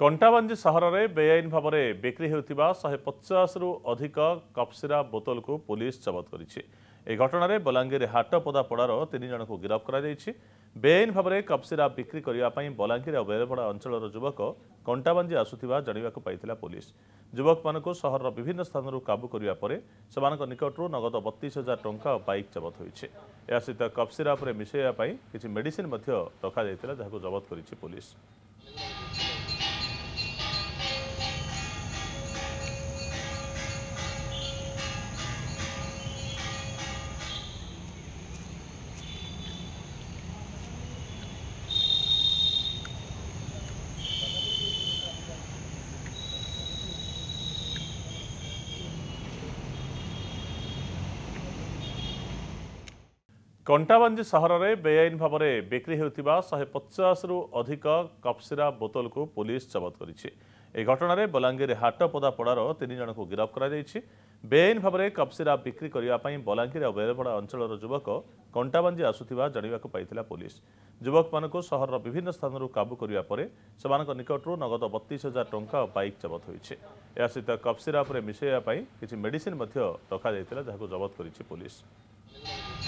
କଣ୍ଟାବାଞ୍ଜି ସହରରେ ବେଆଇନ ଭାବରେ ବିକ୍ରି ହେଉଥିବା ଶହେ ପଚାଶରୁ ଅଧିକ କପ୍ସିରା ବୋତଲକୁ ପୁଲିସ୍ ଜବତ କରିଛି ଏହି ଘଟଣାରେ ବଲାଙ୍ଗୀର ହାଟପଦାପଡ଼ାର ତିନି ଜଣଙ୍କୁ ଗିରଫ କରାଯାଇଛି ବେଆଇନ ଭାବରେ କପ୍ସିରା ବିକ୍ରି କରିବା ପାଇଁ ବଲାଙ୍ଗୀର ବେରପଡ଼ା ଅଞ୍ଚଳର ଯୁବକ କଣ୍ଟାବାଞ୍ଜି ଆସୁଥିବା ଜାଣିବାକୁ ପାଇଥିଲା ପୁଲିସ୍ ଯୁବକମାନଙ୍କୁ ସହରର ବିଭିନ୍ନ ସ୍ଥାନରୁ କାବୁ କରିବା ପରେ ସେମାନଙ୍କ ନିକଟରୁ ନଗଦ ବତିଶ ହଜାର ଟଙ୍କା ଓ ବାଇକ୍ ଜବତ ହୋଇଛି ଏହା ସହିତ କପ୍ସିରା ଉପରେ ମିଶାଇବା ପାଇଁ କିଛି ମେଡିସିନ୍ ମଧ୍ୟ ରଖାଯାଇଥିଲା ଯାହାକୁ ଜବତ କରିଛି ପୁଲିସ୍ କଣ୍ଟାବାଞ୍ଜି ସହରରେ ବେଆଇନ ଭାବରେ ବିକ୍ରି ହେଉଥିବା ଶହେ ପଚାଶରୁ ଅଧିକ କପ୍ସିରା ବୋତଲକୁ ପୋଲିସ ଜବତ କରିଛି ଏହି ଘଟଣାରେ ବଲାଙ୍ଗୀର ହାଟପଦାପଡ଼ାର ତିନି ଜଣଙ୍କୁ ଗିରଫ କରାଯାଇଛି ବେଆଇନ ଭାବରେ କପ୍ସିରା ବିକ୍ରି କରିବା ପାଇଁ ବଲାଙ୍ଗୀର ବେରପଡ଼ା ଅଞ୍ଚଳର ଯୁବକ କଣ୍ଟାବାଞ୍ଜି ଆସୁଥିବା ଜାଣିବାକୁ ପାଇଥିଲା ପୋଲିସ ଯୁବକମାନଙ୍କୁ ସହରର ବିଭିନ୍ନ ସ୍ଥାନରୁ କାବୁ କରିବା ପରେ ସେମାନଙ୍କ ନିକଟରୁ ନଗଦ ବତିଶ ହଜାର ଟଙ୍କା ଓ ବାଇକ୍ ଜବତ ହୋଇଛି ଏହା ସହିତ କପ୍ସିରା ଉପରେ ମିଶାଇବା ପାଇଁ କିଛି ମେଡିସିନ୍ ମଧ୍ୟ ରଖାଯାଇଥିଲା ଯାହାକୁ ଜବତ କରିଛି ପୋଲିସ